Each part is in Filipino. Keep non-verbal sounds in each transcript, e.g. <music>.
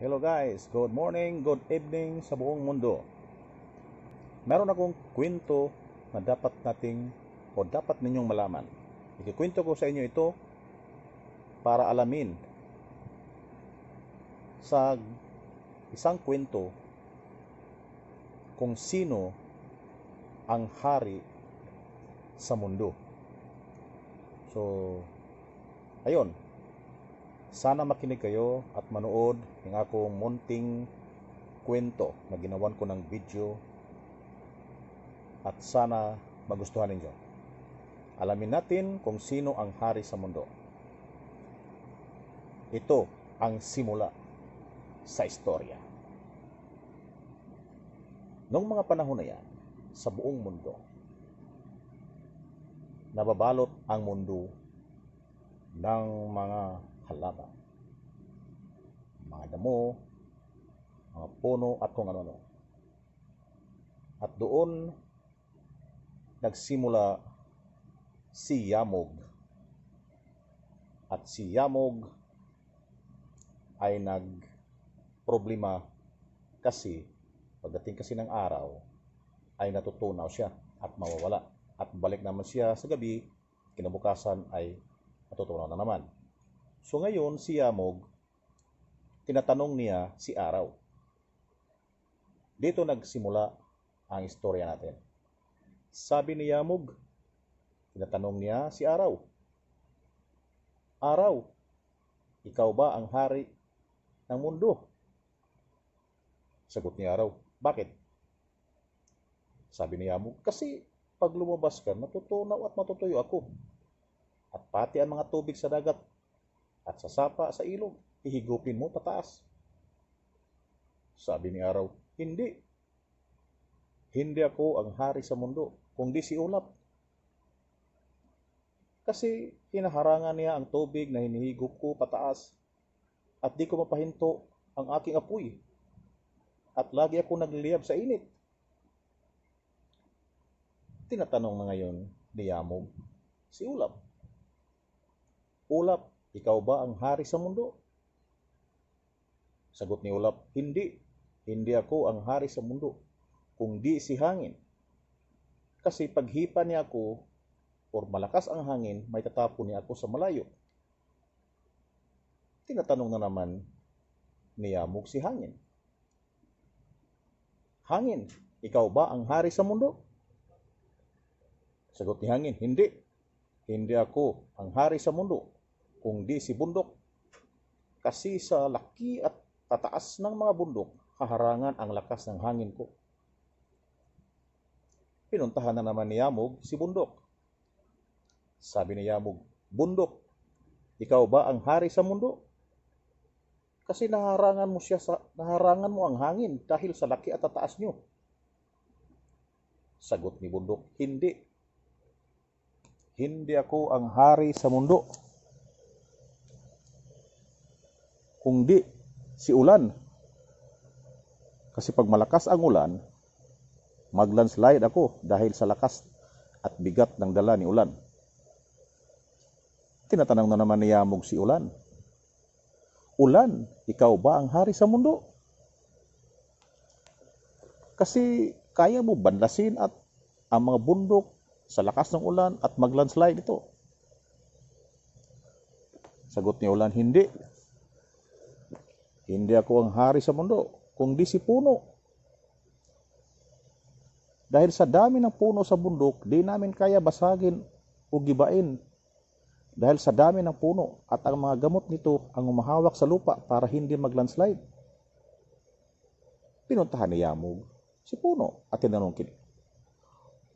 Hello guys, good morning, good evening sa buong mundo. Meron akong kwento na dapat nating o dapat ninyong malaman. Ikikwento ko sa inyo ito para alamin sa isang kwento kung sino ang hari sa mundo. So, ayun, sana makinig kayo at manood ng akong munting kwento na ginawan ko ng video at sana magustuhan ninyo. Alamin natin kung sino ang hari sa mundo. Ito ang simula sa istorya. Noong mga panahon na yan, sa buong mundo, nababalot ang mundo ng mga halaman, mga damo, mga puno at kung ano-ano. At doon nagsimula si Yamog. At si Yamog ay nagproblema kasi pagdating kasi ng araw ay natutunaw siya at mawawala. At balik naman siya sa gabi, kinabukasan ay natutunaw na naman. So ngayon si Yamog, tinatanong niya si Araw. Dito nagsimula ang istorya natin. Sabi ni Yamog, tinatanong niya si Araw. Araw, ikaw ba ang hari ng mundo? Sagot ni Araw, bakit? Sabi ni Yamog, kasi pag lumabas ka, natutunaw at matutuyo ako. At pati ang mga tubig sa dagat at sasapa sa ilog. Ihigupin mo pataas. Sabi ni Araw, hindi. Hindi ako ang hari sa mundo, kundi si Ulap. Kasi hinaharangan niya ang tubig na hinihigop ko pataas at di ko mapahinto ang aking apoy at lagi ako nagliliyab sa init. Tinatanong na ngayon ni Yamog si Ulap. Ulap, ikaw ba ang hari sa mundo? Sagot ni Ulap, Hindi. Hindi ako ang hari sa mundo, kundi si hangin. Kasi paghipa niya ako, or malakas ang hangin, may tatapon niya ako sa malayo. Tinatanong na naman ni Yamog si hangin. Hangin, ikaw ba ang hari sa mundo? Sagot ni Hangin, hindi. Hindi ako ang hari sa mundo, kung di si bundok. Kasi sa laki at tataas ng mga bundok, kaharangan ang lakas ng hangin ko. Pinuntahan na naman ni Yamog si bundok. Sabi ni Yamog, Bundok, ikaw ba ang hari sa mundo? Kasi naharangan mo siya sa naharangan mo ang hangin dahil sa laki at tataas niyo. Sagot ni Bundok, hindi. Hindi ako ang hari sa mundo. kung di si ulan. Kasi pag malakas ang ulan, maglandslide ako dahil sa lakas at bigat ng dala ni ulan. Tinatanong na naman niya Yamog si ulan. Ulan, ikaw ba ang hari sa mundo? Kasi kaya mo banlasin at ang mga bundok sa lakas ng ulan at maglandslide ito. Sagot ni ulan, hindi. Hindi ako ang hari sa mundo, kundi si puno. Dahil sa dami ng puno sa bundok, di namin kaya basagin o gibain. Dahil sa dami ng puno at ang mga gamot nito ang umahawak sa lupa para hindi maglandslide. Pinuntahan ni Yamog si Puno at tinanong kini.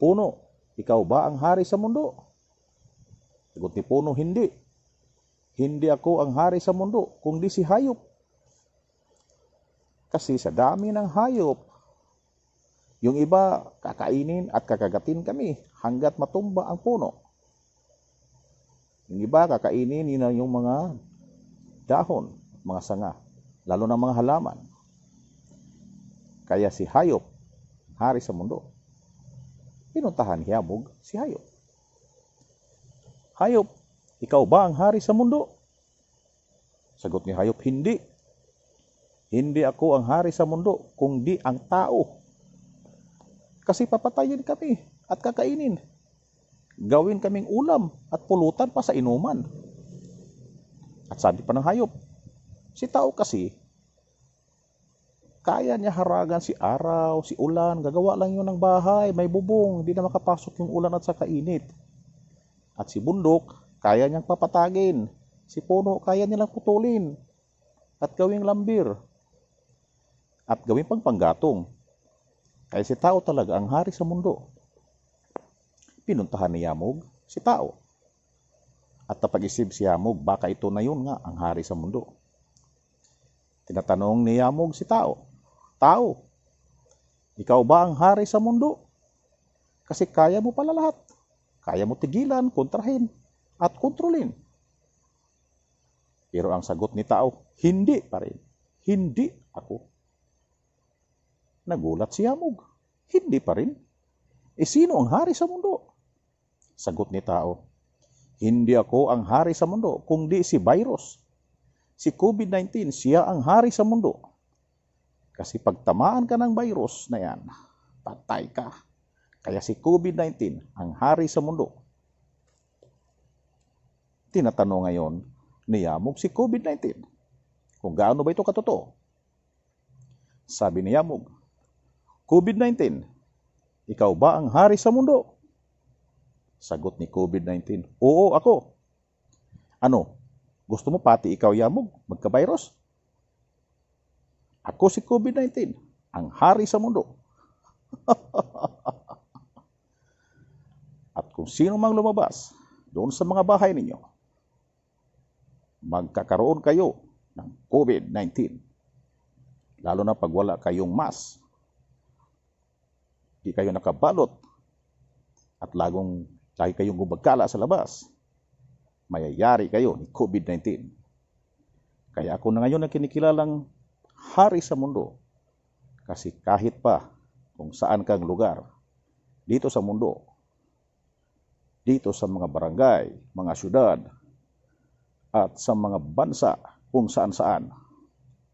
Puno, ikaw ba ang hari sa mundo? Sagot ni Puno, hindi. Hindi ako ang hari sa mundo, kundi si Hayop. Kasi sa dami ng hayop, yung iba kakainin at kakagatin kami hanggat matumba ang puno. Yung iba kakainin yun yung mga dahon, mga sanga, lalo na mga halaman. Kaya si hayop, hari sa mundo, pinuntahan hiyabog si hayop. Hayop, ikaw ba ang hari sa mundo? Sagot ni hayop, hindi. Hindi ako ang hari sa mundo, kundi ang tao. Kasi papatayin kami at kakainin. Gawin kaming ulam at pulutan pa sa inuman. At sabi pa ng hayop, si tao kasi, kaya niya haragan si araw, si ulan, gagawa lang yun ng bahay, may bubong, hindi na makapasok yung ulan at sa kainit. At si bundok, kaya niyang papatagin. Si puno, kaya nilang putulin. At gawing lambir at gawing pang panggatong. Kaya si tao talaga ang hari sa mundo. Pinuntahan ni Yamog si tao. At napag-isip si Yamog, baka ito na yun nga ang hari sa mundo. Tinatanong ni Yamog si tao, Tao, ikaw ba ang hari sa mundo? Kasi kaya mo pala lahat. Kaya mo tigilan, kontrahin, at kontrolin. Pero ang sagot ni tao, hindi pa rin. Hindi ako. Nagulat si Hamog. Hindi pa rin. E sino ang hari sa mundo? Sagot ni Tao, Hindi ako ang hari sa mundo, kundi si virus. Si COVID-19, siya ang hari sa mundo. Kasi pagtamaan ka ng virus na yan, patay ka. Kaya si COVID-19 ang hari sa mundo. Tinatanong ngayon ni Yamog si COVID-19 kung gaano ba ito katotoo. Sabi ni Yamog, COVID-19, ikaw ba ang hari sa mundo? Sagot ni COVID-19, oo ako. Ano, gusto mo pati ikaw yamog, magka-virus? Ako si COVID-19, ang hari sa mundo. <laughs> At kung sino mang lumabas doon sa mga bahay ninyo, magkakaroon kayo ng COVID-19. Lalo na pag wala kayong mask Di kayo nakabalot at lagong lagi kayong gumagkala sa labas. Mayayari kayo ni COVID-19. Kaya ako na ngayon ang kinikilalang hari sa mundo. Kasi kahit pa kung saan kang lugar, dito sa mundo, dito sa mga barangay, mga syudad, at sa mga bansa kung saan-saan,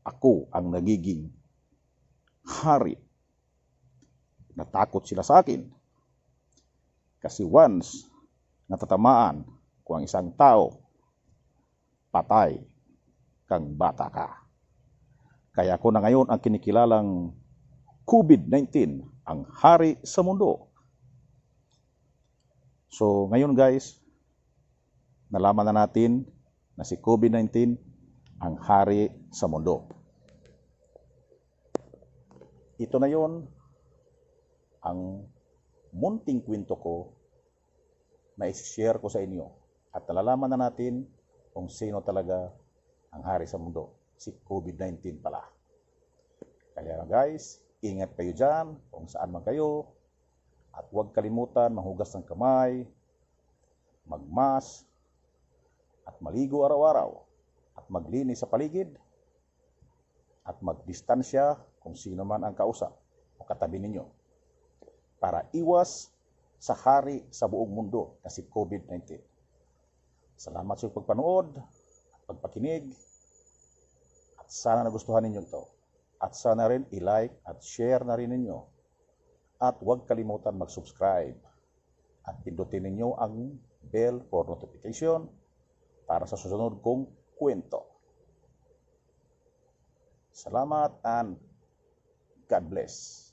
ako ang nagiging hari Natakot sila sa akin. Kasi once natatamaan ko ang isang tao, patay kang bata ka. Kaya ko na ngayon ang kinikilalang COVID-19, ang hari sa mundo. So ngayon guys, nalaman na natin na si COVID-19 ang hari sa mundo. Ito na yon ang munting kwento ko na isi-share ko sa inyo at nalalaman na natin kung sino talaga ang hari sa mundo. Si COVID-19 pala. Kaya guys, ingat kayo dyan kung saan man kayo at huwag kalimutan mahugas ng kamay, magmas, at maligo araw-araw at maglinis sa paligid at magdistansya kung sino man ang kausap o katabi ninyo para iwas sa hari sa buong mundo na si COVID-19. Salamat sa pagpanood, pagpakinig, at sana nagustuhan ninyo ito. At sana rin i-like at share na rin ninyo. At huwag kalimutan mag-subscribe at pindutin ninyo ang bell for notification para sa susunod kong kwento. Salamat and God bless.